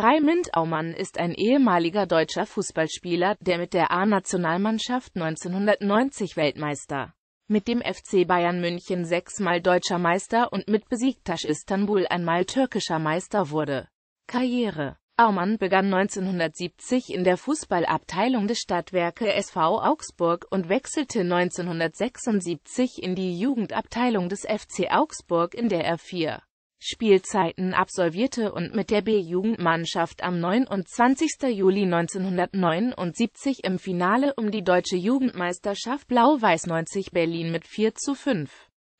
Raimund Aumann ist ein ehemaliger deutscher Fußballspieler, der mit der A-Nationalmannschaft 1990 Weltmeister, mit dem FC Bayern München sechsmal deutscher Meister und mit besiegtasch Istanbul einmal türkischer Meister wurde. Karriere Aumann begann 1970 in der Fußballabteilung des Stadtwerke SV Augsburg und wechselte 1976 in die Jugendabteilung des FC Augsburg, in der er vier Spielzeiten absolvierte und mit der B-Jugendmannschaft am 29. Juli 1979 im Finale um die deutsche Jugendmeisterschaft Blau-Weiß 90 Berlin mit 4 zu 5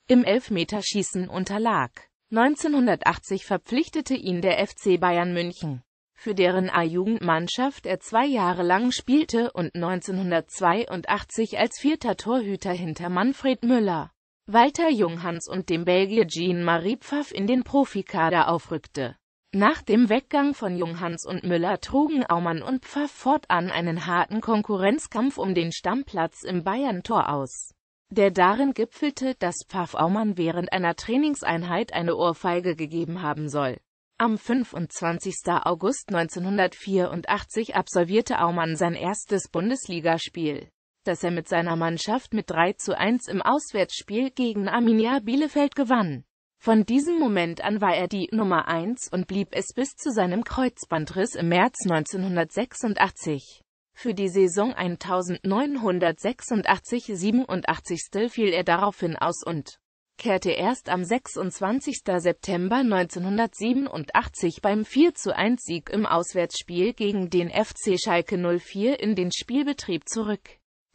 im Elfmeterschießen unterlag. 1980 verpflichtete ihn der FC Bayern München, für deren A-Jugendmannschaft er zwei Jahre lang spielte und 1982 als vierter Torhüter hinter Manfred Müller Walter Junghans und dem Belgier Jean-Marie Pfaff in den Profikader aufrückte. Nach dem Weggang von Junghans und Müller trugen Aumann und Pfaff fortan einen harten Konkurrenzkampf um den Stammplatz im Bayern-Tor aus, der darin gipfelte, dass Pfaff Aumann während einer Trainingseinheit eine Ohrfeige gegeben haben soll. Am 25. August 1984 absolvierte Aumann sein erstes Bundesligaspiel dass er mit seiner Mannschaft mit 3 zu 1 im Auswärtsspiel gegen Arminia Bielefeld gewann. Von diesem Moment an war er die Nummer 1 und blieb es bis zu seinem Kreuzbandriss im März 1986. Für die Saison 1986-87 fiel er daraufhin aus und kehrte erst am 26. September 1987 beim 4-1-Sieg zu im Auswärtsspiel gegen den FC Schalke 04 in den Spielbetrieb zurück.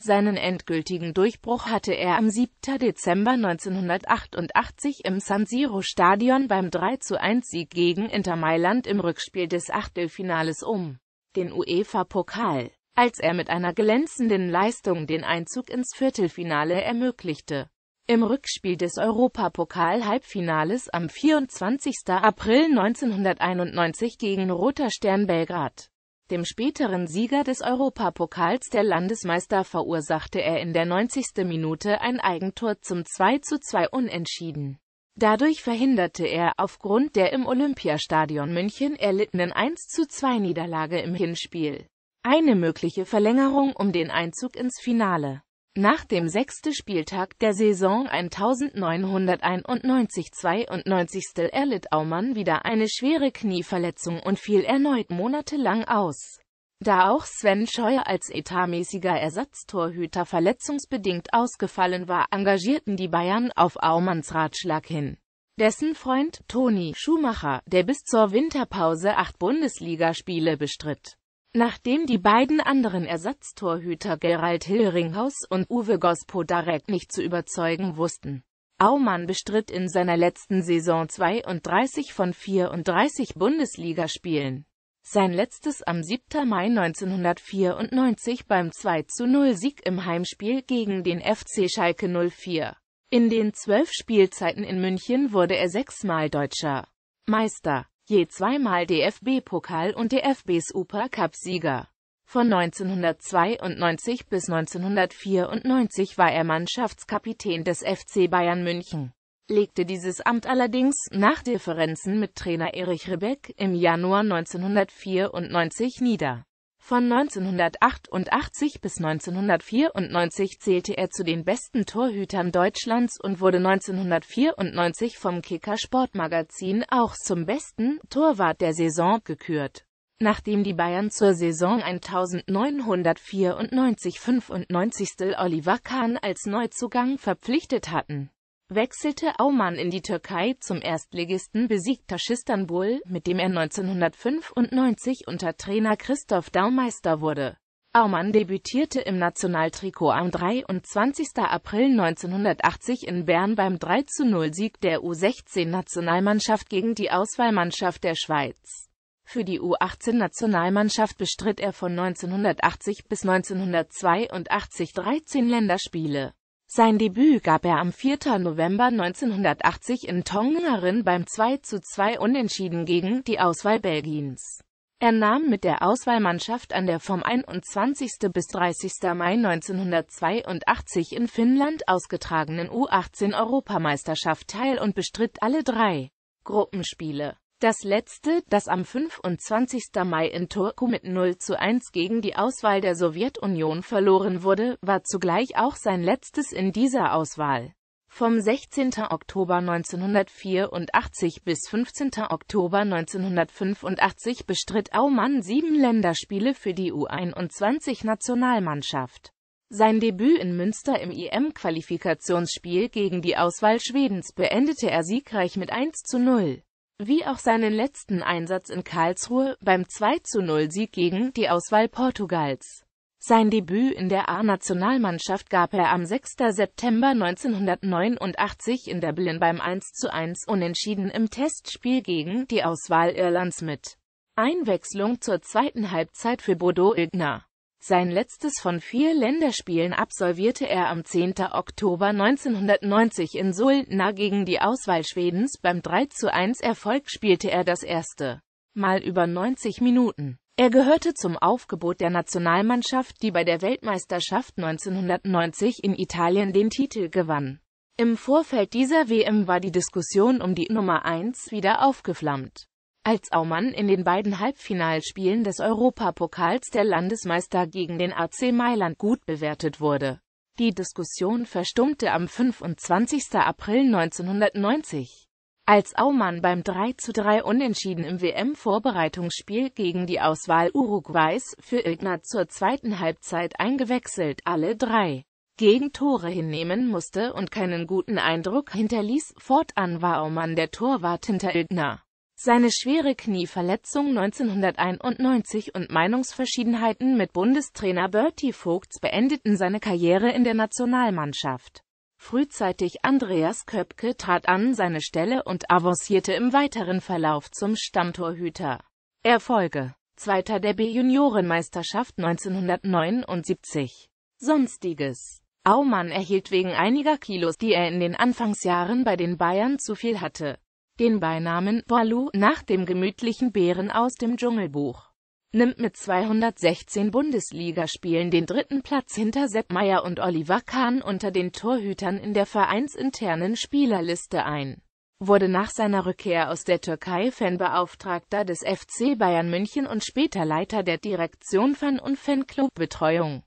Seinen endgültigen Durchbruch hatte er am 7. Dezember 1988 im San Siro Stadion beim 3:1-Sieg gegen Inter Mailand im Rückspiel des Achtelfinales um den UEFA-Pokal, als er mit einer glänzenden Leistung den Einzug ins Viertelfinale ermöglichte. Im Rückspiel des Europapokal-Halbfinales am 24. April 1991 gegen Roter Stern Belgrad dem späteren Sieger des Europapokals der Landesmeister verursachte er in der 90. Minute ein Eigentor zum 2 zu 2 Unentschieden. Dadurch verhinderte er aufgrund der im Olympiastadion München erlittenen 1 zu 2 Niederlage im Hinspiel eine mögliche Verlängerung um den Einzug ins Finale. Nach dem sechsten Spieltag der Saison 1991-92 erlitt Aumann wieder eine schwere Knieverletzung und fiel erneut monatelang aus. Da auch Sven Scheuer als etatmäßiger Ersatztorhüter verletzungsbedingt ausgefallen war, engagierten die Bayern auf Aumanns Ratschlag hin. Dessen Freund Toni Schumacher, der bis zur Winterpause acht Bundesligaspiele bestritt, Nachdem die beiden anderen Ersatztorhüter Gerald Hillringhaus und Uwe Gospodarek nicht zu überzeugen wussten. Aumann bestritt in seiner letzten Saison 32 von 34 Bundesligaspielen. Sein letztes am 7. Mai 1994 beim 2-0-Sieg zu im Heimspiel gegen den FC Schalke 04. In den zwölf Spielzeiten in München wurde er sechsmal Deutscher Meister je zweimal DFB-Pokal und DFB Supercup-Sieger. Von 1992 bis 1994 war er Mannschaftskapitän des FC Bayern München, legte dieses Amt allerdings, nach Differenzen mit Trainer Erich Rebeck, im Januar 1994 nieder. Von 1988 bis 1994 zählte er zu den besten Torhütern Deutschlands und wurde 1994 vom Kicker Sportmagazin auch zum besten Torwart der Saison gekürt. Nachdem die Bayern zur Saison 1994-95 Oliver Kahn als Neuzugang verpflichtet hatten, wechselte Aumann in die Türkei zum Erstligisten besiegter Schistanbul, mit dem er 1995 unter Trainer Christoph Daumeister wurde. Aumann debütierte im Nationaltrikot am 23. April 1980 in Bern beim 3-0-Sieg der U16-Nationalmannschaft gegen die Auswahlmannschaft der Schweiz. Für die U18-Nationalmannschaft bestritt er von 1980 bis 1982 13 Länderspiele. Sein Debüt gab er am 4. November 1980 in Tongeren beim 2 zu 2 Unentschieden gegen die Auswahl Belgiens. Er nahm mit der Auswahlmannschaft an der vom 21. bis 30. Mai 1982 in Finnland ausgetragenen U18-Europameisterschaft teil und bestritt alle drei Gruppenspiele. Das letzte, das am 25. Mai in Turku mit 0 zu 1 gegen die Auswahl der Sowjetunion verloren wurde, war zugleich auch sein letztes in dieser Auswahl. Vom 16. Oktober 1984 bis 15. Oktober 1985 bestritt Aumann sieben Länderspiele für die U21-Nationalmannschaft. Sein Debüt in Münster im IM-Qualifikationsspiel e gegen die Auswahl Schwedens beendete er siegreich mit 1 zu 0 wie auch seinen letzten Einsatz in Karlsruhe beim 2-0-Sieg gegen die Auswahl Portugals. Sein Debüt in der A-Nationalmannschaft gab er am 6. September 1989 in Dublin beim 1-1 Unentschieden im Testspiel gegen die Auswahl Irlands mit Einwechslung zur zweiten Halbzeit für Bodo Ilgner. Sein letztes von vier Länderspielen absolvierte er am 10. Oktober 1990 in Solna gegen die Auswahl Schwedens. Beim 3 zu 1 Erfolg spielte er das erste Mal über 90 Minuten. Er gehörte zum Aufgebot der Nationalmannschaft, die bei der Weltmeisterschaft 1990 in Italien den Titel gewann. Im Vorfeld dieser WM war die Diskussion um die Nummer 1 wieder aufgeflammt als Aumann in den beiden Halbfinalspielen des Europapokals der Landesmeister gegen den AC Mailand gut bewertet wurde. Die Diskussion verstummte am 25. April 1990, als Aumann beim 3 zu 3 Unentschieden im WM-Vorbereitungsspiel gegen die Auswahl Uruguays für Ignat zur zweiten Halbzeit eingewechselt alle drei Gegentore hinnehmen musste und keinen guten Eindruck hinterließ. Fortan war Aumann der Torwart hinter Ilgner. Seine schwere Knieverletzung 1991 und Meinungsverschiedenheiten mit Bundestrainer Bertie Vogts beendeten seine Karriere in der Nationalmannschaft. Frühzeitig Andreas Köpke trat an seine Stelle und avancierte im weiteren Verlauf zum Stammtorhüter. Erfolge Zweiter der B-Juniorenmeisterschaft 1979. Sonstiges Aumann erhielt wegen einiger Kilos, die er in den Anfangsjahren bei den Bayern zu viel hatte, den Beinamen Walu nach dem gemütlichen Bären aus dem Dschungelbuch, nimmt mit 216 Bundesligaspielen den dritten Platz hinter Sepp Meyer und Oliver Kahn unter den Torhütern in der vereinsinternen Spielerliste ein wurde nach seiner Rückkehr aus der Türkei Fanbeauftragter des FC Bayern München und später Leiter der Direktion Fan- und Fanclubbetreuung.